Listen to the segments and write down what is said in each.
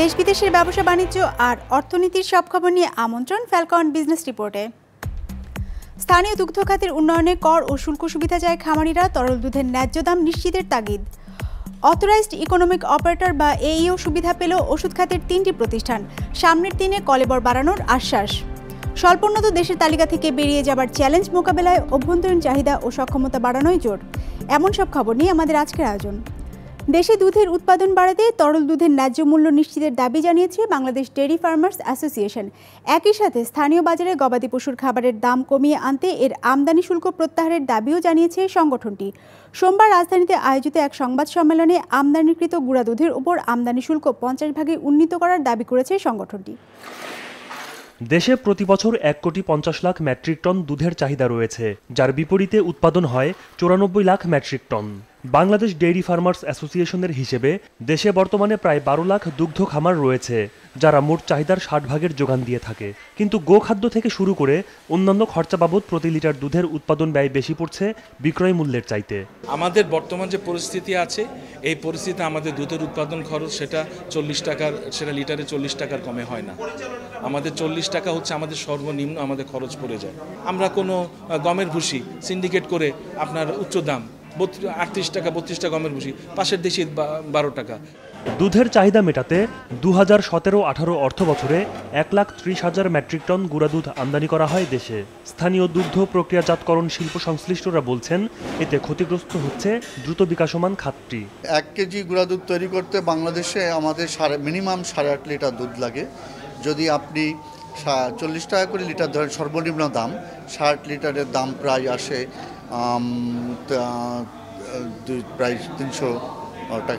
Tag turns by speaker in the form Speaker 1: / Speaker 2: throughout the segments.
Speaker 1: দেশ বিদেশের ব্যবসা বাণিজ্য আর অর্থনীতির সব খবর নিয়ে আমন্ত্রণ ফ্যালকন বিজনেস রিপোর্টে স্থানীয় দুগ্ধ খাতের উন্নয়নে কর ও শুল্ক সুবিধা যায় খামারিরা তরল দুধের ন্যায্য দাম নিশ্চিতের তাগিদ অথরাইজড ইকোনমিক অপারেটর বা এইও e সুবিধা পেল ওষুধ খাতের তিনটি প্রতিষ্ঠান সামনের দিনে কলেবর বাড়ানোর আশ্বাস স্বল্পোন্নত দেশের তালিকা থেকে বেরিয়ে যাবার চ্যালেঞ্জ মোকাবেলায় অভ্যন্তরীণ চাহিদা ও সক্ষমতা বাড়ানোই জোর এমন সব খবর নিয়ে আমাদের আজকের আয়োজন দেশে দুধের উৎপাদন বাড়াতে তরল দুধের ন্যায্য মূল্য নিশ্চিতের দাবি জানিয়েছে বাংলাদেশ ডেয়ারি ফার্মার্স অ্যাসোসিয়েশন একই সাথে স্থানীয় বাজারে গবাদি পশুর খাবারের দাম কমিয়ে আনতে এর আমদানি শুল্ক প্রত্যাহারের দাবিও জানিয়েছে সংগঠনটি সোমবার রাজধানীতে আয়োজিত এক সংবাদ সম্মেলনে আমদানিকৃত গুঁড়া দুধের উপর আমদানি শুল্ক পঞ্চাশ ভাগে উন্নীত করার দাবি করেছে সংগঠনটি
Speaker 2: দেশে প্রতি বছর এক কোটি পঞ্চাশ লাখ মেট্রিক টন দুধের চাহিদা রয়েছে যার বিপরীতে উৎপাদন হয় চৌরানব্বই lakh metric ton Bangladesh dairy farmers অ্যাসোসিয়েশনের হিসেবে দেশে বর্তমানে প্রায় বারো লাখ দুগ্ধ খামার রয়েছে যারা মোট চাহিদার ষাট ভাগের যোগান দিয়ে থাকে কিন্তু গোখাদ্য থেকে শুরু করে অন্যান্য খরচা বাবদ প্রতি লিটার দুধের উৎপাদন ব্যয় বেশি পড়ছে বিক্রয় মূল্যের চাইতে
Speaker 3: আমাদের বর্তমান যে পরিস্থিতি আছে এই পরিস্থিতিতে আমাদের দুধের উৎপাদন খরচ সেটা চল্লিশ টাকার সেটা লিটারে চল্লিশ টাকার কমে হয় না আমাদের চল্লিশ টাকা হচ্ছে আমাদের সর্বনিম্ন আমাদের খরচ পড়ে যায় আমরা কোনো গমের ভুসি সিন্ডিকেট করে আপনার উচ্চ দাম আটত্রিশ টাকা বত্রিশ টাকা গমের ভুষি পাশের দেশে বারো টাকা
Speaker 2: দুধের চাহিদা মেটাতে দু হাজার সতেরো আঠারো অর্থ বছরে এক লাখ ত্রিশ হাজার মেট্রিক টন গুঁড়া দুধ আমদানি করা হয় দেশে স্থানীয় দুগ্ধ প্রক্রিয়াজাতকরণ শিল্প সংশ্লিষ্টরা বলছেন এতে ক্ষতিগ্রস্ত হচ্ছে দ্রুত বিকাশমান খাতটি
Speaker 4: এক কেজি গুঁড়া দুধ তৈরি করতে বাংলাদেশে আমাদের সাড়ে মিনিমাম সাড়ে আট লিটার দুধ লাগে যদি আপনি চল্লিশ টাকা করে লিটার ধরেন সর্বনিম্ন দাম ষাট লিটারের দাম প্রায় আসে প্রায় তিনশো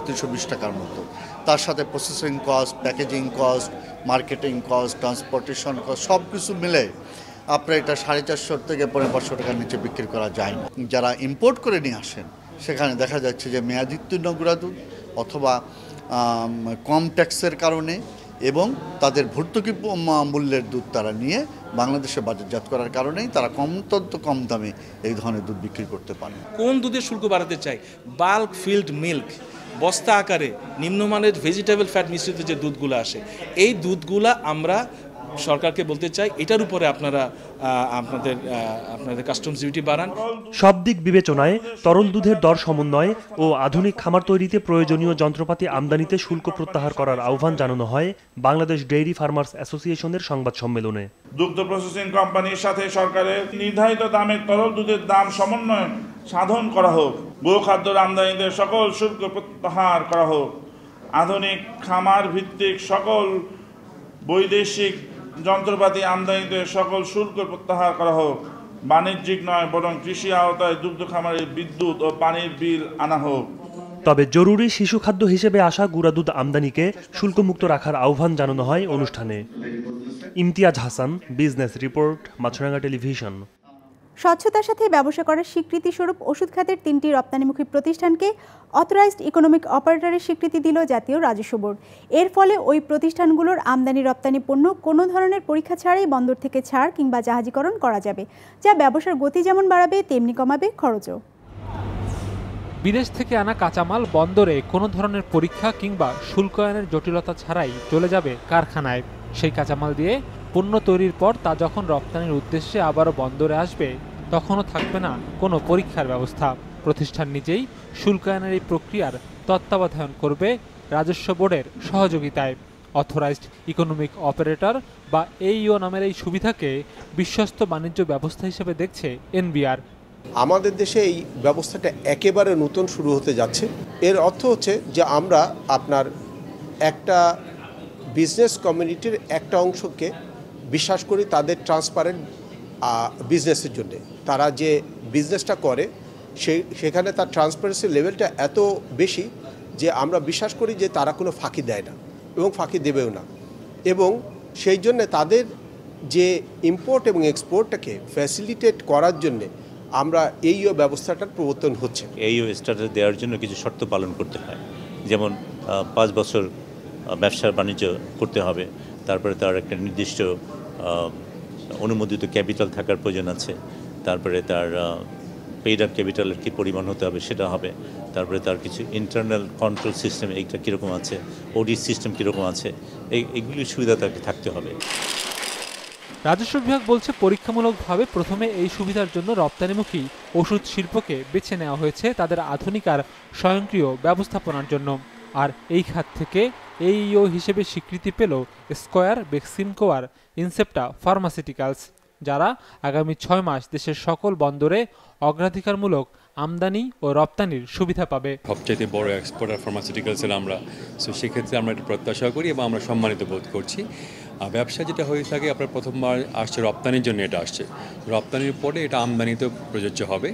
Speaker 4: তিনশো বিশ টাকার মতো তার সাথে processing cost packaging cost marketing cost transportation cost সব কিছু মিলে আপনার এটা সাড়ে চারশো থেকে পনেরো পাঁচশো টাকার নিচে বিক্রি করা যায় না যারা ইম্পোর্ট করে নিয়ে আসেন সেখানে দেখা যাচ্ছে যে মেয়াদিত্ব নগুরা অথবা কম ট্যাক্সের কারণে এবং তাদের ভর্তুকি মূল্যের দুধ তারা নিয়ে বাংলাদেশে বাজারজাত করার কারণেই তারা কম কমতন্ত কম দামে এই ধরনের দুধ বিক্রি করতে পারে
Speaker 3: কোন দুধের শুল্ক বাড়াতে চাই বাল্ক ফিল্ড মিল্ক বস্তা আকারে নিম্নমানের ভেজিটেবল ফ্যাট মিশ্রিত যে দুধগুলো আসে এই দুধগুলা আমরা সরকারকে বলতে চাই এটার উপরে আপনারা আপনাদের আপনাদের কাস্টমস ডিউটি বাড়ান
Speaker 2: সব দিক বিবেচনায় তরল দুধের দর সমন্বয় ও আধুনিক খামার তৈরিতে প্রয়োজনীয় যন্ত্রপাতি আমদানিতে শুল্ক প্রত্যাহার করার আহ্বান জানানো হয় বাংলাদেশ ডেইরি ফার্মার্স অ্যাসোসিয়েশনের সংবাদ সম্মেলনে দুগ্ধ প্রসেসিং কোম্পানির সাথে সরকারের নির্ধারিত দামে তরল দুধের দাম সমন্বয় সাধন করা হোক গোখাদ্যর আমদানিতে সকল শুল্ক প্রত্যাহার করা হোক আধুনিক খামার ভিত্তিক সকল বৈদেশিক যন্ত্রপাতি আমদানিতে সকল শুল্ক প্রত্যাহার করা হোক বাণিজ্যিক নয় বরং কৃষি আওতায় দুগ্ধ খামারে বিদ্যুৎ ও পানির বিল আনা হোক তবে জরুরি শিশু খাদ্য হিসেবে আসা দুধ আমদানিকে শুল্কমুক্ত রাখার আহ্বান জানানো হয় অনুষ্ঠানে Imtiaz Hasan business report Maasranga television
Speaker 1: স্বচ্ছতার সাথে ব্যবসা করার স্বীকৃতিস্বরূপ ওষুধ খাতের তিনটি রপ্তানিমুখী প্রতিষ্ঠানকে অথরাইজড ইকোনমিক অপারেটরের স্বীকৃতি দিল জাতীয় রাজস্ব বোর্ড এর ফলে ওই প্রতিষ্ঠানগুলোর আমদানি রপ্তানি পণ্য কোনো ধরনের পরীক্ষা ছাড়াই বন্দর থেকে ছাড় কিংবা জাহাজীকরণ করা যাবে যা ব্যবসার গতি যেমন বাড়াবে তেমনি কমাবে খরচও
Speaker 3: বিদেশ থেকে আনা কাঁচামাল বন্দরে কোনো ধরনের পরীক্ষা কিংবা শুল্কায়নের জটিলতা ছাড়াই চলে যাবে কারখানায় সেই কাঁচামাল দিয়ে পণ্য তৈরির পর তা যখন রপ্তানির উদ্দেশ্যে আবারও বন্দরে আসবে তখনও থাকবে না কোনো পরীক্ষার ব্যবস্থা প্রতিষ্ঠান নিজেই শুল্কায়নের এই প্রক্রিয়ার তত্ত্বাবধায়ন করবে রাজস্ব বোর্ডের সহযোগিতায় অথরাইজড ইকোনমিক অপারেটর বা এইও e নামের এই সুবিধাকে বিশ্বস্ত বাণিজ্য ব্যবস্থা হিসেবে দেখছে এনবিআর
Speaker 4: আমাদের দেশে এই ব্যবস্থাটা একেবারে নতুন শুরু হতে যাচ্ছে এর অর্থ হচ্ছে যে আমরা আপনার একটা বিজনেস কমিউনিটির একটা অংশকে বিশ্বাস করি তাদের ট্রান্সপারেন্ট বিজনেসের জন্যে তারা যে বিজনেসটা করে সে সেখানে তার ট্রান্সপারেন্সি লেভেলটা এত বেশি যে আমরা বিশ্বাস করি যে তারা কোনো ফাঁকি দেয় না এবং ফাঁকি দেবেও না এবং সেই জন্যে তাদের যে ইম্পোর্ট এবং এক্সপোর্টটাকে ফ্যাসিলিটেট করার জন্যে আমরা এইও ব্যবস্থাটার প্রবর্তন হচ্ছে
Speaker 3: এইও স্ট্যাটাস দেওয়ার জন্য কিছু শর্ত পালন করতে হয় যেমন পাঁচ বছর ব্যবসার বাণিজ্য করতে হবে তারপরে তার একটা নির্দিষ্ট অনুমোদিত ক্যাপিটাল থাকার প্রয়োজন আছে তারপরে তার পেইড আপ ক্যাপিটালের কী পরিমাণ হতে হবে সেটা হবে তারপরে তার কিছু ইন্টারনাল কন্ট্রোল সিস্টেম এইটা কীরকম আছে অডিট সিস্টেম কীরকম আছে এই এগুলির সুবিধা তাকে থাকতে হবে রাজস্ব বিভাগ বলছে পরীক্ষামূলকভাবে প্রথমে এই সুবিধার জন্য রপ্তানিমুখী ওষুধ শিল্পকে বেছে নেওয়া হয়েছে তাদের আধুনিক আর স্বয়ংক্রিয় ব্যবস্থাপনার জন্য আর এই খাত থেকে এইও e হিসেবে স্বীকৃতি পেল স্কোয়ার কোয়ার ইনসেপ্টা ফার্মাসিউটিক্যালস যারা আগামী ছয় মাস দেশের সকল বন্দরে অগ্রাধিকারমূলক আমদানি ও রপ্তানির সুবিধা পাবে
Speaker 2: সবচেয়ে বড় এক্সপোর্টার ফার্মাসিউটিক্যালসের আমরা সো সেক্ষেত্রে আমরা এটা প্রত্যাশা করি এবং আমরা সম্মানিত বোধ করছি আর ব্যবসা যেটা হয়ে থাকে আপনার প্রথমবার আসছে রপ্তানির জন্য এটা আসছে রপ্তানির পরে এটা আমদানিতে প্রযোজ্য হবে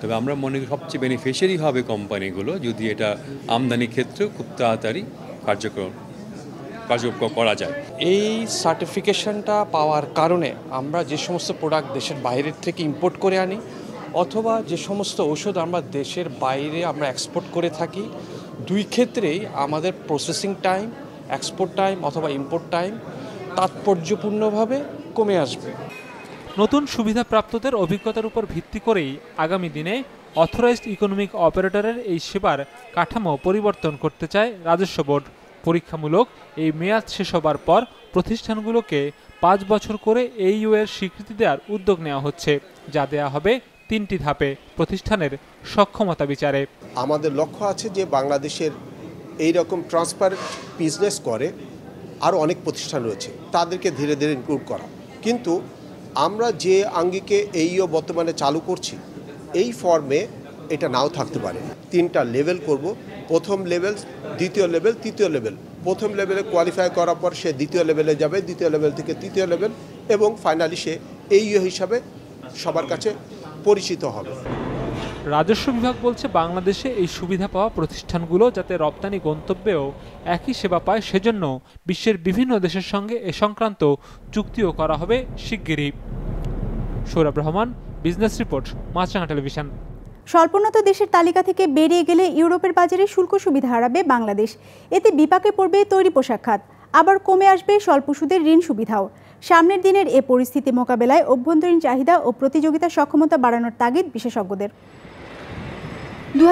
Speaker 2: তবে আমরা মনে করি সবচেয়ে বেনিফিশিয়ারি হবে কোম্পানিগুলো যদি এটা আমদানির ক্ষেত্রেও খুব তাড়াতাড়ি কার্যক্রম কার্যক্রম করা যায়
Speaker 3: এই সার্টিফিকেশনটা পাওয়ার কারণে আমরা যে সমস্ত প্রোডাক্ট দেশের বাইরের থেকে ইম্পোর্ট করে আনি অথবা যে সমস্ত ওষুধ আমরা দেশের বাইরে আমরা এক্সপোর্ট করে থাকি দুই ক্ষেত্রেই আমাদের প্রসেসিং টাইম এক্সপোর্ট টাইম অথবা ইম্পোর্ট টাইম তাৎপর্যপূর্ণভাবে কমে আসবে নতুন সুবিধাপ্রাপ্তদের অভিজ্ঞতার উপর ভিত্তি করেই আগামী দিনে অথরাইজড ইকোনমিক অপারেটরের এই সেবার কাঠামো পরিবর্তন করতে চায় রাজস্ব বোর্ড পরীক্ষামূলক এই মেয়াদ শেষ হবার পর প্রতিষ্ঠানগুলোকে পাঁচ বছর করে এইইউ এর স্বীকৃতি দেওয়ার উদ্যোগ নেওয়া হচ্ছে যা দেয়া হবে তিনটি ধাপে প্রতিষ্ঠানের সক্ষমতা বিচারে
Speaker 4: আমাদের লক্ষ্য আছে যে বাংলাদেশের এই রকম ট্রান্সফার বিজনেস করে আর অনেক প্রতিষ্ঠান রয়েছে তাদেরকে ধীরে ধীরে ইনক্লুড করা কিন্তু আমরা যে আঙ্গিকে এইও বর্তমানে চালু করছি এই ফর্মে এটা নাও থাকতে পারে তিনটা লেভেল করব প্রথম লেভেল দ্বিতীয় লেভেল তৃতীয় লেভেল প্রথম লেভেলে কোয়ালিফাই করার পর সে দ্বিতীয় লেভেলে যাবে দ্বিতীয় লেভেল থেকে তৃতীয় লেভেল এবং ফাইনালি সে এই হিসাবে সবার কাছে
Speaker 3: পরিচিত হবে রাজস্ব বিভাগ বলছে বাংলাদেশে এই সুবিধা পাওয়া প্রতিষ্ঠানগুলো যাতে রপ্তানি গন্তব্যেও একই সেবা পায় সেজন্য বিশ্বের বিভিন্ন দেশের সঙ্গে এ সংক্রান্ত চুক্তিও করা হবে শিগগিরই Sourav Rahman business report Maasranga television
Speaker 1: স্বল্পোন্নত দেশের তালিকা থেকে বেরিয়ে গেলে ইউরোপের বাজারে শুল্ক সুবিধা হারাবে বাংলাদেশ এতে বিপাকে পড়বে তৈরি পোশাক খাত আবার কমে আসবে স্বল্প সুদের ঋণ সুবিধাও সামনের দিনের এ পরিস্থিতি মোকাবেলায় অভ্যন্তরীণ চাহিদা ও প্রতিযোগিতা সক্ষমতা বাড়ানোর তাগিদ বিশেষজ্ঞদের দু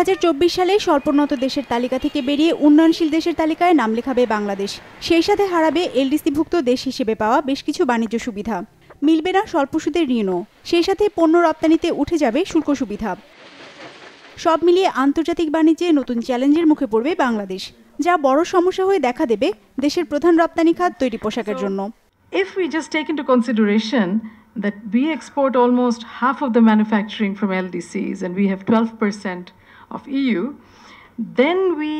Speaker 1: সালে স্বল্পোন্নত দেশের তালিকা থেকে বেরিয়ে উন্নয়নশীল দেশের তালিকায় নাম লেখাবে বাংলাদেশ সেই সাথে হারাবে এলডিসিভুক্ত দেশ হিসেবে পাওয়া বেশ কিছু বাণিজ্য সুবিধা মিলবে না স্বল্প সুদের ঋণও সেই সাথে পণ্য রপ্তানিতে উঠে যাবে শুল্ক সুবিধা সব মিলিয়ে আন্তর্জাতিক বাণিজ্যে নতুন চ্যালেঞ্জের মুখে পড়বে বাংলাদেশ যা বড় সমস্যা হয়ে দেখা দেবে দেশের
Speaker 5: প্রধান রপ্তানি খাত তৈরি পোশাকের জন্য if we just take into consideration that we export almost half of the manufacturing from LDCs and we twelve percent of EU then we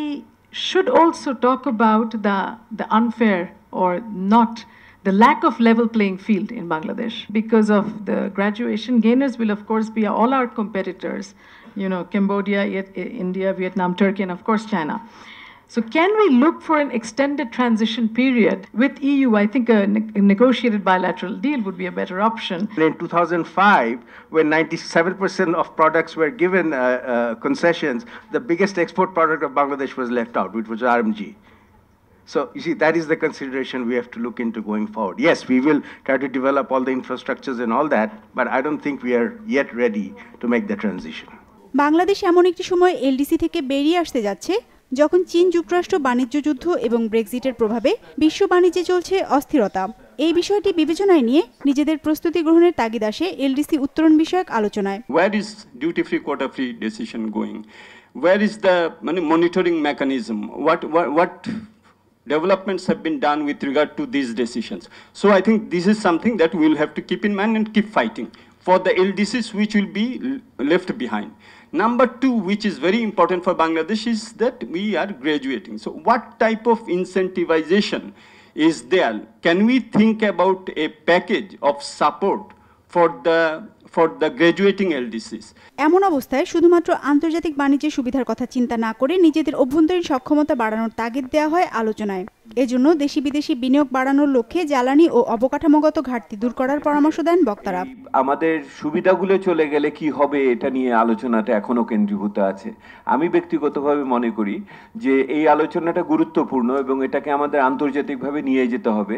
Speaker 5: should also talk about the the unfair or not the lack of level playing field in Bangladesh because of the graduation. Gainers will, of course, be all our competitors, you know, Cambodia, India, Vietnam, Turkey, and of course, China. So, can we look for an extended transition period with EU? I think a, ne- a negotiated bilateral deal would be a better option.
Speaker 4: In 2005, when 97% of products were given uh, uh, concessions, the biggest export product of Bangladesh was left out, which was RMG. So you see, that is the consideration we have to look into going forward. Yes, we will try to develop all the infrastructures and all that, but I don't think we are yet ready to make the transition.
Speaker 1: Bangladesh এমন একটি সময় LDC থেকে বেরিয়ে আসতে যাচ্ছে যখন চীন যুক্তরাষ্ট্র বাণিজ্য যুদ্ধ এবং ব্রেক্সিটের প্রভাবে বিশ্ব বাণিজ্যে চলছে অস্থিরতা এই বিষয়টি বিবেচনায় নিয়ে নিজেদের প্রস্তুতি গ্রহণের তাগিদ আসে এলডিসি উত্তরণ বিষয়ক আলোচনায়
Speaker 3: where is duty free quarter free decision going where is the মানে monitoring mechanism what what developments have been done with regard to these decisions. So I think this is something that we will have to keep in mind and keep fighting for the LDCs which will be left behind. Number two, which is very important for Bangladesh, is that we are graduating. So what type of incentivization is there? Can we think about a package of support for the for
Speaker 1: এমন অবস্থায় শুধুমাত্র আন্তর্জাতিক বাণিজ্যের সুবিধার কথা চিন্তা না করে নিজেদের অভ্যন্তরীণ সক্ষমতা বাড়ানোর তাগিদ দেওয়া হয় আলোচনায় এজন্য দেশি বিদেশি বিনিয়োগ বাড়ানোর লক্ষ্যে জ্বালানি ও অবকাঠামোগত ঘাটতি দূর করার পরামর্শ দেন বক্তারা
Speaker 3: আমাদের সুবিধাগুলো চলে গেলে কি হবে এটা নিয়ে আলোচনাটা এখনো কেন্দ্রীভূত আছে আমি ব্যক্তিগতভাবে মনে করি যে এই আলোচনাটা গুরুত্বপূর্ণ এবং এটাকে আমাদের আন্তর্জাতিকভাবে নিয়ে যেতে হবে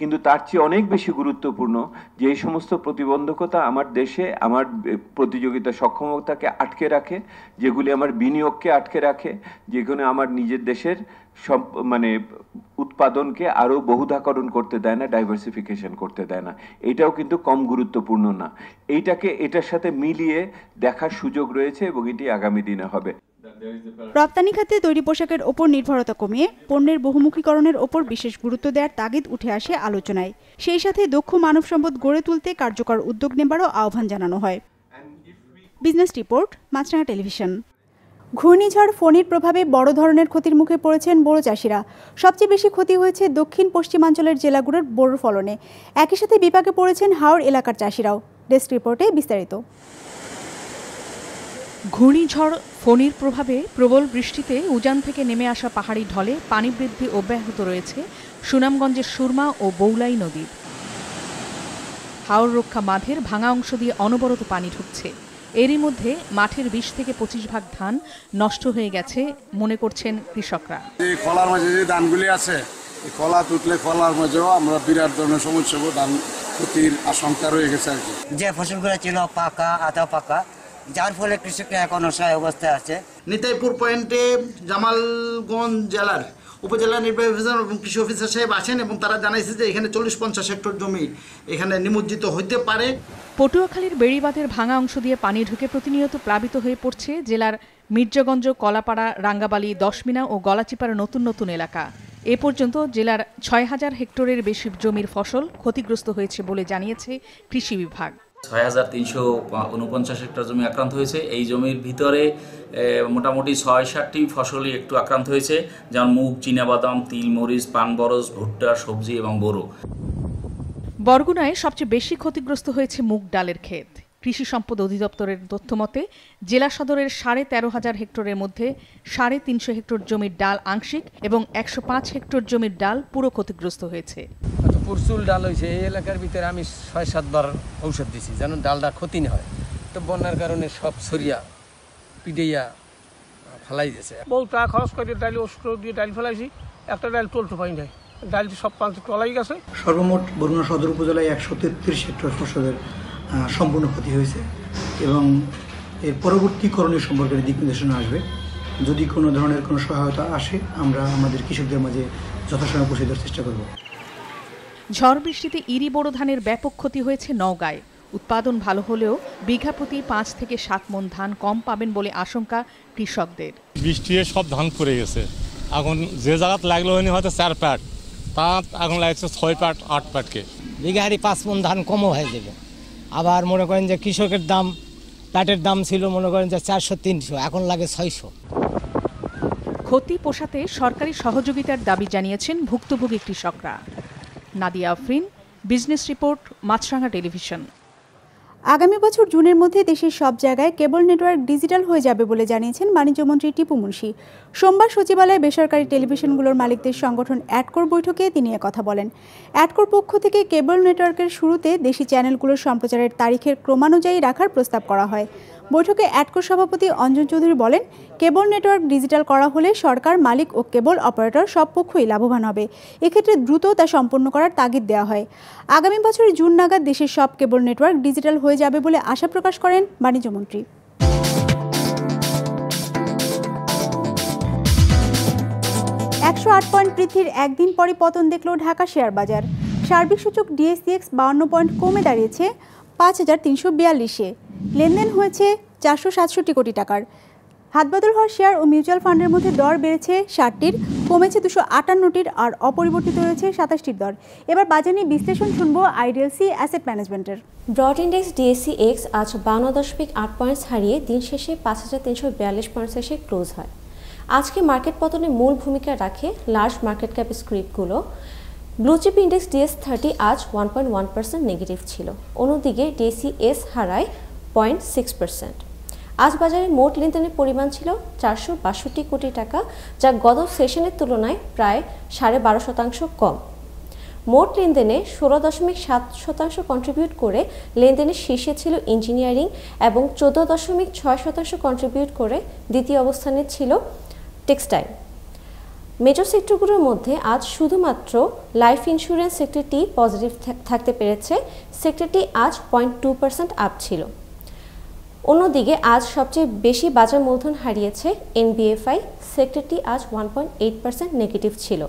Speaker 3: কিন্তু তার চেয়ে অনেক বেশি গুরুত্বপূর্ণ যে এই সমস্ত প্রতিবন্ধকতা আমার দেশে আমার প্রতিযোগিতা সক্ষমতাকে আটকে রাখে যেগুলি আমার বিনিয়োগকে আটকে রাখে যেগুলো আমার নিজের দেশের সব মানে উৎপাদনকে আরও বহুধাকরণ করতে দেয় না ডাইভার্সিফিকেশন করতে দেয় না এটাও কিন্তু কম গুরুত্বপূর্ণ না এইটাকে এটার সাথে মিলিয়ে দেখার সুযোগ রয়েছে এবং এটি আগামী দিনে হবে
Speaker 1: রপ্তানি খাতে তৈরি পোশাকের ওপর নির্ভরতা কমিয়ে পণ্যের বহুমুখীকরণের ওপর বিশেষ গুরুত্ব দেওয়ার তাগিদ উঠে আসে আলোচনায় সেই সাথে দক্ষ মানব সম্পদ গড়ে তুলতে কার্যকর উদ্যোগ নেবারও আহ্বান জানানো হয় বিজনেস রিপোর্ট মাছরাঙা টেলিভিশন ঘূর্ণিঝড় ফণির প্রভাবে বড় ধরনের ক্ষতির মুখে পড়েছেন বোরো চাষিরা সবচেয়ে বেশি ক্ষতি হয়েছে দক্ষিণ পশ্চিমাঞ্চলের জেলাগুলোর বোরো ফলনে একই সাথে বিপাকে পড়েছেন হাওড় এলাকার চাষিরাও
Speaker 5: ডেস্ক রিপোর্টে বিস্তারিত ঘূর্ণিঝড় ফণির প্রভাবে প্রবল বৃষ্টিতে উজান থেকে নেমে আসা পাহাড়ি ঢলে পানি বৃদ্ধি অব্যাহত রয়েছে সুনামগঞ্জের সুরমা ও বৌলাই নদীর হাওড় রক্ষা বাঁধের ভাঙা অংশ দিয়ে অনবরত পানি ঢুকছে এরই মধ্যে মাঠের বিশ থেকে পঁচিশ ভাগ ধান নষ্ট হয়ে গেছে মনে করছেন কৃষকরা
Speaker 4: এই কলার মাঝে যে ধানগুলি আছে এই কলা তুটলে কলার মাঝেও আমরা বিরাট ধরনের সমস্যা ধান ক্ষতির আশঙ্কা রয়ে গেছে আর কি
Speaker 3: যে ফসলগুলো ছিল পাকা আধা পাকা যার ফলে কৃষকরা এখন অসহায় অবস্থায় আছে
Speaker 4: নিতাইপুর পয়েন্টে জামালগঞ্জ জেলার উপজেলা নির্বাহী অফিসার এবং কৃষি অফিসার সাহেব আসেন এবং তারা জানাইছে যে এখানে চল্লিশ পঞ্চাশ হেক্টর জমি এখানে নিমজ্জিত হইতে পারে
Speaker 5: পটুয়াখালীর বেড়িবাঁধের ভাঙা অংশ দিয়ে পানি ঢুকে প্রতিনিয়ত প্লাবিত হয়ে পড়ছে জেলার মির্জাগঞ্জ কলাপাড়া রাঙ্গাবালি দশমিনা ও গলাচিপার নতুন নতুন এলাকা এ পর্যন্ত জেলার ছয় হাজার হেক্টরের বেশি জমির ফসল ক্ষতিগ্রস্ত হয়েছে বলে জানিয়েছে কৃষি বিভাগ
Speaker 3: ছয় হাজার তিনশো উনপঞ্চাশ হেক্টর জমি আক্রান্ত হয়েছে এই জমির ভিতরে মোটামুটি ছয় সাতটি ফসলই একটু আক্রান্ত হয়েছে যেমন মুগ চীনাবাদাম তিল মরিচ বরস ভুট্টা সবজি এবং বোরো
Speaker 5: বরগুনায় সবচেয়ে বেশি ক্ষতিগ্রস্ত হয়েছে মুগ ডালের ক্ষেত কৃষি সম্পদ অধিদপ্তরের তথ্যমতে জেলা সদরের সাড়ে তেরো হাজার হেক্টরের মধ্যে সাড়ে তিনশো হেক্টর জমির ডাল আংশিক এবং একশো পাঁচ হেক্টর জমির ডাল পুরো ক্ষতিগ্রস্ত হয়েছে
Speaker 6: প্রচুর ডাল হয়েছে এই এলাকার ভিতরে আমি ছয় সাতবার ঔষধ দিছি যেন ডালটা ক্ষতি না হয় তো বন্যার কারণে সব সরিয়া পিটাইয়া ফেলাই দিয়েছে
Speaker 4: বহু টাকা খরচ করে ডাইল ওষুধ দিয়ে ডাইল ফেলাইছি একটা ডাইল টলতে পারি নাই ডাইলটি সব পাঁচটি টলাই গেছে সর্বমোট বরুণা সদর উপজেলায় একশো তেত্রিশ হেক্টর ফসলের সম্পূর্ণ ক্ষতি হয়েছে এবং এর পরবর্তীকরণের সম্পর্কে দিক নির্দেশনা আসবে যদি কোনো ধরনের কোনো সহায়তা আসে আমরা আমাদের কৃষকদের মাঝে যথাসময় পৌঁছে দেওয়ার
Speaker 6: চেষ্টা করব
Speaker 5: ঝড় বৃষ্টিতে ইরি বড় ধানের ব্যাপক ক্ষতি হয়েছে নওগাঁয় উৎপাদন ভালো হলেও বিঘা প্রতি পাঁচ থেকে সাত মন ধান কম পাবেন বলে আশঙ্কা কৃষকদের
Speaker 3: বৃষ্টি সব ধান পড়ে গেছে এখন যে জায়গাতে লাগলো হয়নি হয়তো চার প্যাট তা এখন লাগছে ছয় প্যাট আট প্যাটকে
Speaker 5: বিঘা পাঁচ মন ধান কমও হয়ে যাবে আবার মনে করেন যে কৃষকের দাম প্যাটের দাম ছিল মনে করেন যে চারশো তিনশো এখন লাগে ছয়শো ক্ষতি পোষাতে সরকারি সহযোগিতার দাবি জানিয়েছেন ভুক্তভোগী কৃষকরা Nadia Afrin business report Maasranga television
Speaker 1: আগামী বছর জুনের মধ্যে দেশের সব জায়গায় কেবল নেটওয়ার্ক ডিজিটাল হয়ে যাবে বলে জানিয়েছেন বাণিজ্যমন্ত্রী টিপু মুন্সি সোমবার সচিবালয়ে বেসরকারি টেলিভিশনগুলোর মালিকদের সংগঠন অ্যাডকোর বৈঠকে তিনি কথা বলেন অ্যাডকোর পক্ষ থেকে কেবল নেটওয়ার্কের শুরুতে দেশি চ্যানেলগুলোর সম্প্রচারের তারিখের ক্রমানুযায়ী রাখার প্রস্তাব করা হয় বৈঠকে অ্যাডকোর সভাপতি অঞ্জন চৌধুরী বলেন কেবল নেটওয়ার্ক ডিজিটাল করা হলে সরকার মালিক ও কেবল অপারেটর সব পক্ষই লাভবান হবে এক্ষেত্রে দ্রুত তা সম্পন্ন করার তাগিদ দেওয়া হয় আগামী বছরের জুন নাগাদ দেশের সব কেবল নেটওয়ার্ক ডিজিটাল হয়ে যাবে বলে আশা প্রকাশ করেন বাণিজ্যমন্ত্রী একশো আট পয়েন্ট বৃদ্ধির একদিন পরে পতন দেখল ঢাকা শেয়ার বাজার সার্বিক সূচক ডিএসসিএক্স বাউন্ন পয়েন্ট কমে দাঁড়িয়েছে পাঁচ হাজার তিনশো বিয়াল্লিশে লেনদেন হয়েছে চারশো সাতষট্টি কোটি টাকার হাতবাদল হওয়া শেয়ার ও মিউচুয়াল ফান্ডের মধ্যে দর বেড়েছে ষাটটির কমেছে দুশো আটান্নটির আর অপরিবর্তিত রয়েছে সাতাশটির দর এবার বাজার নিয়ে বিশ্লেষণ শুনব আইডিএলসি অ্যাসেট ম্যানেজমেন্টের ব্রড ইন্ডেক্স
Speaker 6: ডিএসসি এক্স আজ বান্ন দশমিক আট পয়েন্টস হারিয়ে দিন শেষে পাঁচ হাজার তিনশো বিয়াল্লিশ পয়েন্টস এসে ক্লোজ হয় আজকে মার্কেট পতনে মূল ভূমিকা রাখে লার্জ মার্কেট ক্যাপ স্ক্রিপ্টগুলো ব্লুচিপ ইন্ডেক্স ডিএস থার্টি আজ one point one percent negative ছিল অন্যদিকে ডিএসসি এস হারায় পয়েন্ট সিক্স পার্সেন্ট আজ বাজারে মোট লেনদেনের পরিমাণ ছিল চারশো বাষট্টি কোটি টাকা যা গত সেশনের তুলনায় প্রায় সাড়ে বারো শতাংশ কম মোট লেনদেনে ষোলো দশমিক সাত শতাংশ কন্ট্রিবিউট করে লেনদেনের শীর্ষে ছিল ইঞ্জিনিয়ারিং এবং চোদ্দ দশমিক ছয় শতাংশ কন্ট্রিবিউট করে দ্বিতীয় অবস্থানে ছিল টেক্সটাইল মেজর সেক্টরগুলোর মধ্যে আজ শুধুমাত্র লাইফ ইন্স্যুরেন্স সেক্টরটি পজিটিভ থাকতে পেরেছে সেক্টরটি আজ পয়েন্ট টু পার্সেন্ট আপ ছিল অন্যদিকে আজ সবচেয়ে বেশি বাজার মূলধন হারিয়েছে এনবিএফআই সেক্টরটি আজ one point eight percent negative ছিল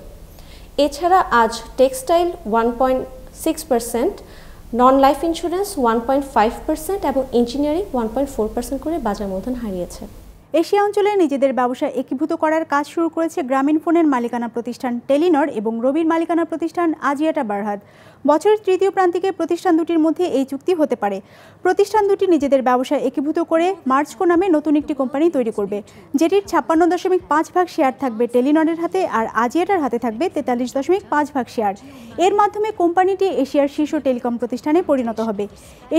Speaker 6: এছাড়া আজ textile one point six percent non life insurance one point five percent এবং engineering one point four percent করে বাজার মূলধন হারিয়েছে এশিয়া অঞ্চলে
Speaker 1: নিজেদের ব্যবসা একীভূত করার কাজ শুরু করেছে গ্রামীণ ফোনের মালিকানা প্রতিষ্ঠান টেলিনর এবং রবির মালিকানা প্রতিষ্ঠান আজিয়াটা বারহাত বছরের তৃতীয় প্রান্তিকে প্রতিষ্ঠান দুটির মধ্যে এই চুক্তি হতে পারে প্রতিষ্ঠান দুটি নিজেদের ব্যবসায় একীভূত করে মার্চকো নামে নতুন একটি কোম্পানি তৈরি করবে যেটির ছাপ্পান্ন দশমিক পাঁচ ভাগ শেয়ার থাকবে টেলিনরের হাতে আর আজিয়াটার হাতে থাকবে তেতাল্লিশ দশমিক পাঁচ ভাগ শেয়ার এর মাধ্যমে কোম্পানিটি এশিয়ার শীর্ষ টেলিকম প্রতিষ্ঠানে পরিণত হবে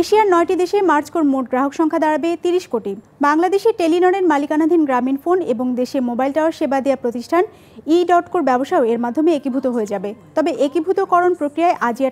Speaker 1: এশিয়ার নয়টি দেশে মার্চকোর মোট গ্রাহক সংখ্যা দাঁড়াবে তিরিশ কোটি বাংলাদেশে টেলিনরের মালিকানাধীন গ্রামীণ ফোন এবং দেশে মোবাইল টাওয়ার সেবা দেওয়া প্রতিষ্ঠান ই ডটকোর ব্যবসাও এর মাধ্যমে একীভূত হয়ে যাবে তবে একীভূতকরণ প্রক্রিয়ায় আজিয়ার